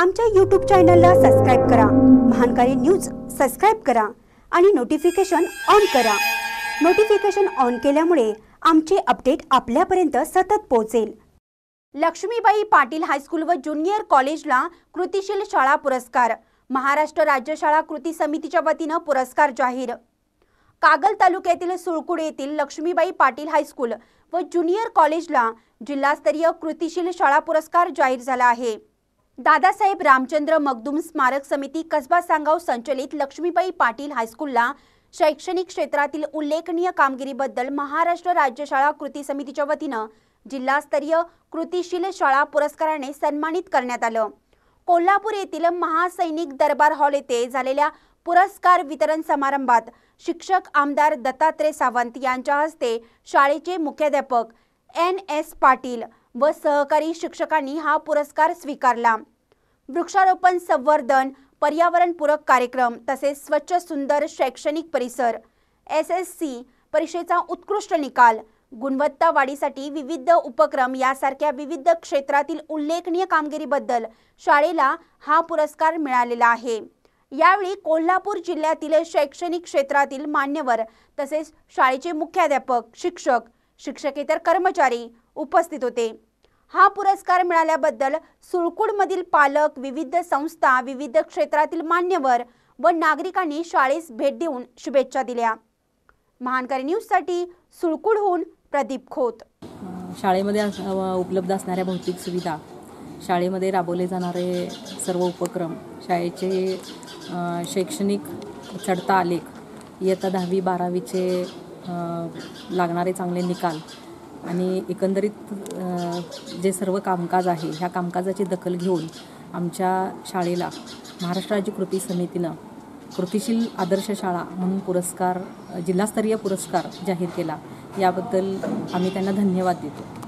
आमच्या यूट्यूब चॅनलला सबस्क्राईब करा महानकारी न्यूज सबस्क्राईब करा आणि नोटिफिकेशन ऑन करा नोटिफिकेशन ऑन केल्यामुळे आमचे अपडेट आपल्यापर्यंत सतत पोहोचेल लक्ष्मीबाई पाटील हायस्कूल व ज्युनियर कॉलेजला कृतीशील शाळा पुरस्कार महाराष्ट्र राज्य शाळा कृती समितीच्या वतीनं पुरस्कार जाहीर कागल तालुक्यातील सुळकुड येथील लक्ष्मीबाई पाटील हायस्कूल व ज्युनियर कॉलेजला जिल्हास्तरीय कृतिशील शाळा पुरस्कार जाहीर झाला आहे दादासाहेब रामचंद्र मगदूम स्मारक समिती कसबा सांगाव संचलित लक्ष्मीबाई पाटील हायस्कूलला शैक्षणिक क्षेत्रातील उल्लेखनीय कामगिरीबद्दल महाराष्ट्र राज्य शाळा कृती समितीच्या वतीनं जिल्हास्तरीय कृतीशील शाळा पुरस्काराने सन्मानित करण्यात आलं कोल्हापूर येथील महासैनिक दरबार हॉल येथे झालेल्या पुरस्कार वितरण समारंभात शिक्षक आमदार दत्तात्रे सावंत यांच्या हस्ते शाळेचे मुख्याध्यापक एन एस पाटील व सहकारी शिक्षकांनी हा पुरस्कार स्वीकारला वृक्षारोपण संवर्धन पर्यावरणपूरक कार्यक्रम तसेच स्वच्छ सुंदर शैक्षणिक परिसर एस एस सी परीक्षेचा उत्कृष्ट निकाल गुणवत्ता वाढीसाठी विविध उपक्रम यासारख्या विविध क्षेत्रातील उल्लेखनीय कामगिरीबद्दल शाळेला हा पुरस्कार मिळालेला आहे यावेळी कोल्हापूर जिल्ह्यातील शैक्षणिक क्षेत्रातील मान्यवर तसेच शाळेचे मुख्याध्यापक शिक्षक शिक्षकेतर कर्मचारी उपस्थित होते हा पुरस्कार मिळाल्याबद्दल सुळकुडमधील पालक विविध संस्था विविध क्षेत्रातील मान्यवर व नागरिकांनी शाळेस भेट देऊन शुभेच्छा दिल्या महानकारी न्यूजसाठी सुळकुडहून प्रदीप खोत शाळेमध्ये उपलब्ध असणाऱ्या भौतिक सुविधा शाळेमध्ये राबवले जाणारे सर्व उपक्रम शाळेचे शैक्षणिक चढता आलेख इयत्ता दहावी बारावीचे लागणारे चांगले निकाल आणि एकंदरीत जे सर्व कामकाज आहे ह्या कामकाजाची दखल घेऊन आमच्या शाळेला महाराष्ट्र राज्य कृती समितीनं कृतिशील आदर्श शाळा म्हणून पुरस्कार जिल्हास्तरीय पुरस्कार जाहीर केला याबद्दल आम्ही त्यांना धन्यवाद देतो